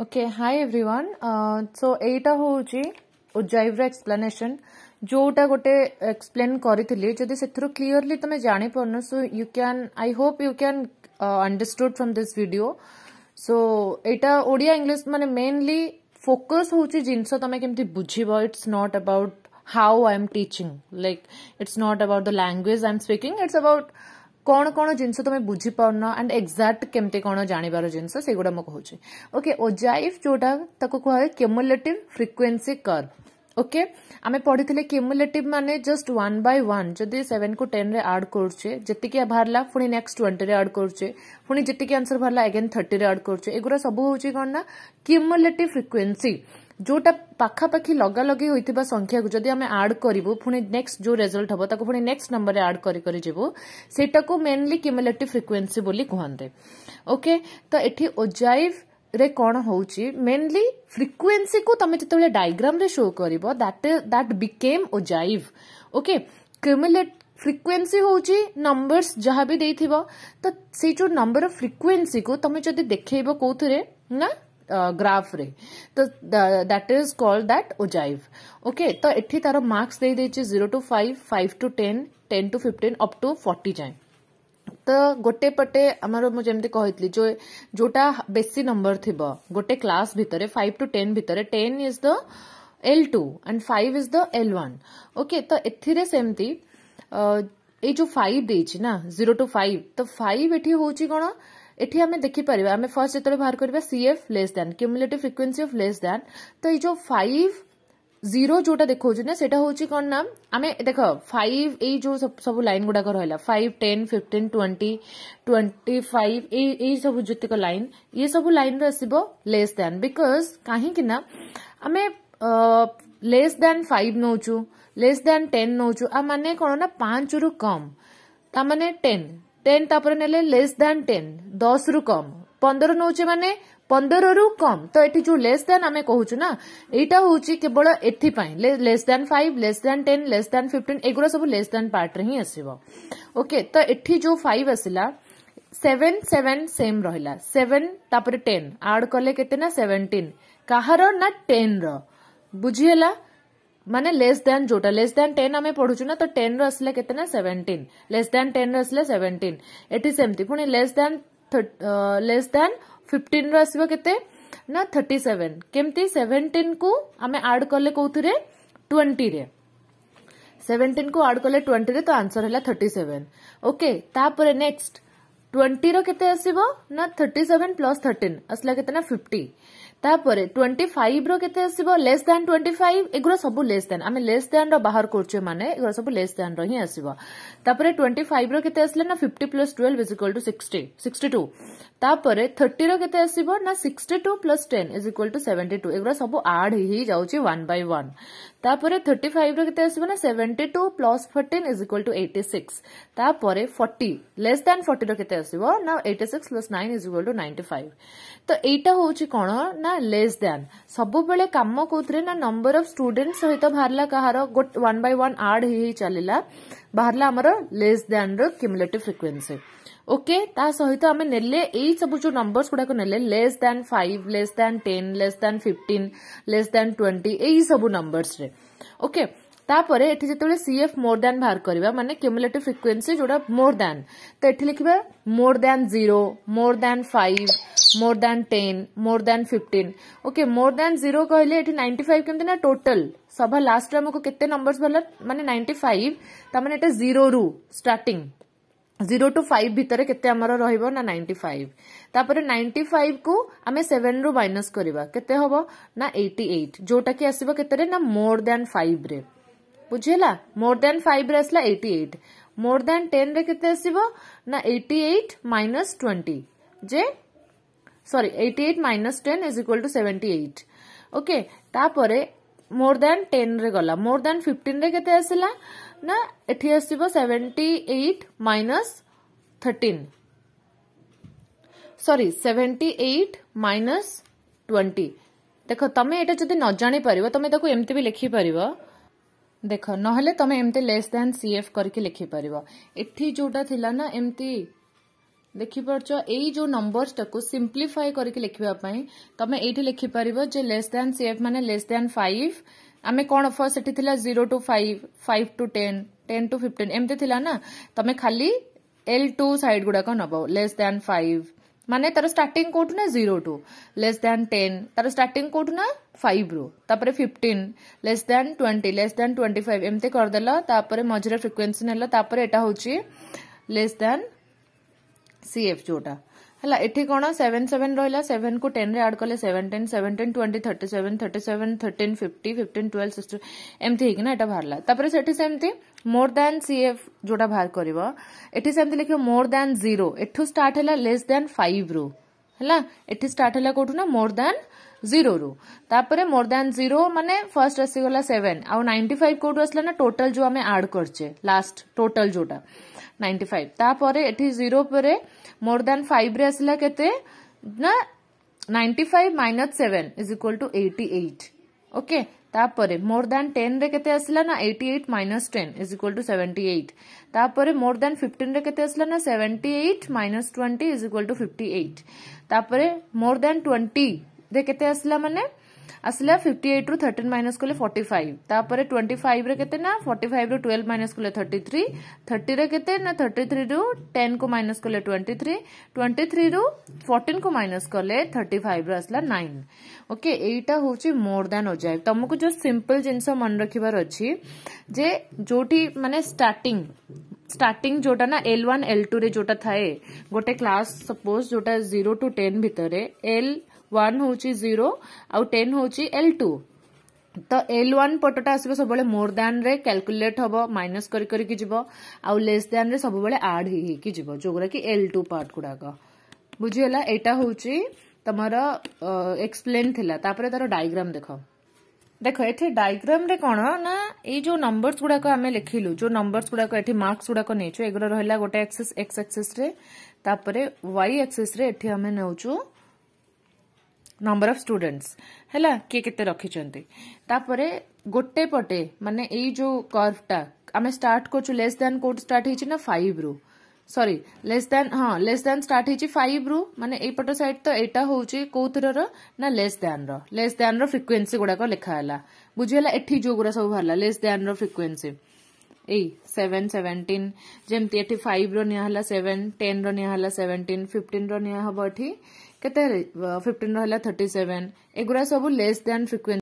okay hi everyone so एटा हूँ उज्जैवर explanation जोटा गोटे एक्सप्लेन करी से क्लीअरली तुम जापर सो यू क्या आई होप यू क्या understood from this video so एटा ओडिया इंग्लिश मान मेनली फोकस हूँ जिनस तुम कमी बुझ it's not about how I am teaching like it's not about the language I am speaking it's about কোণ কোণ জিনিস তুমি বুঝিপারুন আন্ড এক্সাক্ট কেমতি কোণ জাঁবার জিনিস সেগুড়া মু কুচি ওকে ওজাইফ যেটা তাকে কুহে কেমুলেটিভ ফ্রিকুয়েন্সি কর্ভ ওকে আমি পড়িলে কেমুলেটিভ মানে জস্ট ওয়ান বাই ওয়ান যদি সেভেন কু টেন রে আড করছে যেতিকি বাহারা পুঁ নেক্সট টোয়েন্টি রে আড করছে পুঁ যেতিকি আনসর বাহারা এগেন থার্টি রে আড করছে এগুলা সবু হচ্ছে কোণ না কেমুলেটিভ ফ্রিকুয়েন্সি जोटा पखापाखी लगालगे होता संख्या को आड करू पुणी नेक्स्ट जो रेजल्ट हम तक पुणी नेक्स्ट नंबर आड करा को मेनली क्यूमुलेट फ्रिक्वेन्सी बोली कहते ओके तो ये ओजाइव रे कौन हूँ मेनली फ्रिक्वेन्सी को तुम जिते डायग्राम शो कर that that became ogive okay cumulate frequency हूँ नंबर्स जहां भी दे तो से जो नंबर फ्रिक्वेन्सी को तुम जब देख कौ ना ग्राफ uh, रे तो that is called that ogive okay तो एठी तार मार्क्स दे दे छि 0 to 5 5 to 10 10 to 15 up to 40 जाए तो गोटे पटे अमर मु जेमते कहितलि जो जोटा बेसी नंबर थिबो गोटे क्लास भितरे 5 टू 10 भितरे 10 is the L two and five is the L one okay तो एथिरे सेमती ए uh, जो फाइव देछि ना 0 टू 5 तो 5 एठी होछि कोना এটি আমি দেখিপারিবা আমি ফার্স্ট যেতবে বাহার করিবা CF less than cumulative frequency of less than তো এই যে ফাইভ জিরো যেটা দেখছি না সেটা হচ্ছে কোণ না আমি দেখ ফাইভ এই যে সব লাইন গুড়াক রহলা five ten fifteen twenty twenty five এই এই সব যেতক লাইন ইয়ে সব লাইনরে আসব লেস দ্যান বিকজ কাহিঁকি না আমি ଲେସ୍ ଦ୍ୟାନ୍ ଫାଇଭ୍ ନେଉଛୁ ଲେସ୍ ଦ୍ୟାନ୍ ଟେନ୍ ନେଉଛୁ ଆଉ ମାନେ କ'ଣ ନା ପାଞ୍ଚରୁ କମ୍ ତାମାନେ ଟେନ୍ टेन तापर ने लेस दैन टेन दस रु कम पंदर नौचे मैंने ପନ୍ଦରରୁ କମ୍ ତ ଏଠି ଯୋଉ ଲେସ୍ ଦ୍ୟାନ୍ ଆମେ କହୁଛୁ ନା ଏଇଟା ହଉଛି କେବଳ ଏଥିପାଇଁ less than five less than ten less than fifteen ଏଗୁଡ଼ା ସବୁ ଲେସ୍ ଦ୍ୟାନ୍ ପାର୍ଟରେ ହିଁ ଆସିବ ଓକେ ତ ଏଠି ଯୋଉ ଫାଇଭ୍ ଆସିଲା ସେଭେନ୍ ସେଭେନ୍ ସେମ୍ ରହିଲା ସେଭେନ୍ ତାପରେ ଟେନ୍ ଆଡ୍ କଲେ କେତେ ନା ସେଭେଣ୍ଟିନ୍ କାହାର ନା ଟେନ୍ର ବୁଝିହେଲା माने लेस देन जोटा लेस देन टेन आम पढ़ुचु ना तो टेन रस ना सेवेन्टीन लेस देन टेन रस सेवेन्टीन एटी सेमती पुणी less than less than fifteen रु आस ना थर्टी सेवेन केमती सेवेन्टीन को आम आड कले कौ थे ट्वेंटी सेवेन्टीन को आड कले ट्वेंटी तो आंसर है thirty seven okay next twenty रत आस ना थर्टी सेवेन प्लस थर्टिन आसला के फिफ्टी তাপরে টোয়েন্টি ফাইভ রেতে আসব লেস দ্যান টোয়েন্টি ফাইভ এগুলো সব লেস দ্যান আমি লেস দ্যান বাহার করছে মানে এগুলো সব লেস দ্যান হি আসব তাপরে টোয়েন্টি ফাইভ রেতে আসলে না fifty plus twelve is equal to sixty sixty two তাপরে থার্টি রেতে আসব না sixty two plus ten is equal to seventy two এগুলো সব আড হয়ে যাচ্ছে ওয়ান বাই ওয়ান তাপরে থার্টি ফাইভ রেতে আসব না seventy two plus fourteen is equal to eighty six তাপরে ফর্টি লেস দ্যান ফর্টির কেতে আসব না eighty six plus nine is equal to ninety five তো এইটা হচ্ছে কোণ না ନା ଲେସ୍ ଦ୍ୟାନ୍ ସବୁବେଳେ କାମ କୋଉଥିରେ ନା ନମ୍ବର ଅଫ୍ ଷ୍ଟୁଡେଣ୍ଟ ସହିତ ବାହାରିଲା କାହାର ୱାନ୍ ବାଇ ୱାନ୍ ଆଡ୍ ହେଇ ହେଇ ଚାଲିଲା ବାହାରିଲା ଆମର ଲେସ୍ ଦ୍ୟାନ୍ ର କ୍ୟୁମୁଲେଟିଭ୍ ଫ୍ରିକ୍ୱେନ୍ସି ଓକେ ତା ସହିତ ଆମେ ନେଲେ ଏଇ ସବୁ ଯୋଉ ନମ୍ବର୍ସ ଗୁଡାକ ନେଲେ less than five less than ten less than fifteen less than twenty ଏଇ ସବୁ ନମ୍ବର୍ସରେ ଓକେ तापर एटे जो सी एफ मोर दैन बाहर करवा मानते क्यूमुलेट फ्रिक्वेन्सी जो मोर दैन तो ये लिखा more than zero more than five more than ten more than fifteen okay more than zero कहले नाइंटी फाइव कमी ना टोटल सभा लास्ट कितने नंबर भाला मानते नाइंटी फाइव तेज जीरो रु स्टार्टिंग जीरो टू फाइव भितर के रोना नाइंटी फाइव नाइंटी फाइव को आम सेवेन रु माइनस करवा के हम ना एट्टी एट जोटा कि आसवे ना मोर दैन फाइव रे ବୁଝିହେଲା ମୋର୍ ଦେନ୍ ଫାଇଭ୍ ରେ ଆସିଲା ଏଇଟି ଏଇଟ୍ ମୋର୍ ଦେନ୍ ଟେନ୍ ରେ କେତେ ଆସିବ ନା ଏଇଟି ଏଇଟ୍ ମାଇନସ୍ ଟ୍ୱେଣ୍ଟି ଯେ sorry eighty eight minus ten is equal to seventy eight okay ତାପରେ মোর দ্যান টেন রে গলা মোর দ্যান ফিফটিন রে কেতে আসিলা না এটি আসিব seventy eight minus thirteen sorry seventy eight minus twenty দেখ তুমি এটা যদি ন জাণিপার তুমি তাকে এমতি বি লেখিপার देख ना तुम एमती लेस दैन सी एफ करके लिखिपर एटी जोटा ना एमती देखिपार जो नंबर्स टाक सिंप्लीफाई करके लिखापी तुम ये लिखिपर जो लेस दैन सी एफ मानते लेस दैन फाइव आम कौन फर्स्ट से zero to five five to ten ten to fifteen एमती थी ना तुम खाली एल टू सैड गुड़ाक नब लेस दैन फाइव ମାନେ ତାର ଷ୍ଟାର୍ଟିଂ କୋଉଠୁ ନା zero to less than ten ତାର ଷ୍ଟାର୍ଟିଂ କୋଉଠୁ ନା ଫାଇଭରୁ ତାପରେ fifteen less than twenty less than twenty five ଏମିତି କରିଦେଲ ତାପରେ ମଝିରେ ଫ୍ରିକ୍ୱେନ୍ସି ନେଲ ତାପରେ ଏଟା ହେଉଛି ଲେସ୍ ଦ୍ୟାନ୍ ସିଏଫ୍ ଯୋଉଟା ହେଲା ଏଠି କ'ଣ ସେଭେନ୍ ସେଭେନ୍ ରହିଲା ସେଭେନ୍କୁ ଟେନ୍ରେ ଆଡ୍ କଲେ seven ten seven ten twenty thirty seven thirty seven thirteen fifty fifteen twelve sixteen ଏମିତି ହେଇକିନା ଏଇଟା ବାହାରିଲା ତାପରେ ସେଠି ସେମିତି ମୋର୍ ଦ୍ୟାନ୍ ସିଏଫ୍ ଯୋଉଟା ବାହାର କରିବ ଏଠି ସେମିତି ଲେଖିବ ମୋର୍ ଦ୍ୟାନ୍ ଜିରୋ ଏଠୁ ଷ୍ଟାର୍ଟ ହେଲା ଲେସ୍ ଦ୍ୟାନ୍ ଫାଇଭ୍ରୁ ହେଲା ଏଠି ଷ୍ଟାର୍ଟ ହେଲା କୋଉଠୁ ନା ମୋର ଦ୍ୟାନ୍ ଜିରୋରୁ ତାପରେ ମୋର ଦ୍ୟାନ୍ ଜିରୋ ମାନେ ଫାର୍ଷ୍ଟ ଆସିଗଲା ସେଭେନ୍ ଆଉ ନାଇଣ୍ଟି ଫାଇଭ୍ କୋଉଠୁ ଆସିଲା ନା ଟୋଟାଲ ଯୋଉ ଆମେ ଆଡ୍ କରିଛେ ଲାଷ୍ଟ ଟୋଟାଲ ଯୋଉଟା ନାଇଣ୍ଟି ଫାଇଭ୍ ତାପରେ ଏଠି ଜିରୋ ପରେ ମୋର ଦ୍ୟାନ୍ ଫାଇଭ୍ରେ ଆସିଲା କେତେ ନା ninety five minus seven is equal to eighty eight okay तापर मोर दैन टेन रे के आसला ना eight minus ten is equal to seventy eight तापर मोर दैन फिफ्टन रे के ना seventy eight minus twenty is equal to fifty eight तापर मोर दैन ट्वेंटी के आसला मानने আসলে ফিফটি এইট রু থার্টিন মাইনস কলে ফর্টি ফাইভ তাপরে টোয়েন্টি ফাইভ রে কেতে না ফর্টি ফাইভ রু টুয়েলভ মাইনস কলে থার্টি থ্রি থার্টি রে কেতে না থার্টি থ্রি রু টেন কু মাইনস কলে টোয়েন্টি থ্রি টোয়েন্টি থ্রি রু ফর্টিন কু মাইনস কলে থার্টি ফাইভ রে আসলা নাইন ওকে এইটা হচ্ছে মোর দ্যান অজাইভ তমকু যে সিম্পল জিনিস মনে রাখবার অছি যে যোটি মানে স্টার্টিং स्टार्टिंग जोटा ना एल वन एल टू रे जोटा थाए गोटे क्लास सपोज जोटा जीरो टू टेन भितर एल वन हूँ जीरो आउ टेन हूँ एल टू तो एल ओन पटटा आस सब मोर दैन क्याकुलेट हम माइनस करेस दैन सब आड ही जो गुरा कि एल टू पार्ट गुडाक बुझीगला एटा हूँ तुम एक्सप्लेन थी तर डायग्राम देख देख ये डायग्राम रे कौन ना ये जो नंबर्स गुड़ाक आम लिखिल जो नंबर्स गुड़ाक मार्क्स गुड़ाक नहींचु एगर रहा गोटे axis x axis y axis now number of students ହେଲା କିଏ କେତେ ରଖିଛନ୍ତି ତାପରେ ଗୋଟେ ପଟେ ମାନେ ଏଇ ଯେଉଁ କର୍ଭଟା ଆମେ ଷ୍ଟାର୍ଟ କରୁଛୁ ଲେସ୍ ଦ୍ୟାନ୍ କୋଉଠୁ ଷ୍ଟାର୍ଟ ହେଇଛି ନା ଫାଇଭରୁ ସରି ଲେସ୍ ଦ୍ୟାନ୍ ହଁ ଲେସ୍ ଦ୍ୟାନ୍ ଷ୍ଟାର୍ଟ ହେଇଛି ଫାଇଭରୁ ମାନେ ଏଇପଟ ସାଇଡ୍ ତ ଏଇଟା ହେଉଛି କୋଉଥିରର ନା ଲେସ୍ ଦ୍ୟାନ୍ର ଲେସ୍ ଦ୍ୟାନ୍ର ଫ୍ରିକ୍ୱେନ୍ସି ଗୁଡ଼ାକ ଲେଖା ହେଲା ବୁଝିଗଲା ଏଠି ଯେଉଁଗୁଡ଼ା ସବୁ ବାହାରିଲା ଲେସ୍ ଦ୍ୟାନ୍ର ଫ୍ରିକ୍ୱେନ୍ସି ଏଇ ସେଭେନ୍ ସେଭେଣ୍ଟିନ୍ ଯେମିତି ଏଠି ଫାଇଭ୍ର ନିଆ ହେଲା ସେଭେନ୍ ଟେନ୍ର ନିଆ ହେଲା ସେଭେଣ୍ଟିନ୍ ଫିଫ୍ଟିନ୍ର ନିଆ ହେବ ଏଠି କେତେ ଫିଫ୍ଟିନ୍ର ହେଲା ଥର୍ଟି ସେଭେନ୍ ଏଗୁଡ଼ା ସବୁ ଲେସ୍ ଦ୍ୟାନ୍ ଫ୍ରିକ୍ୱେନ୍ସି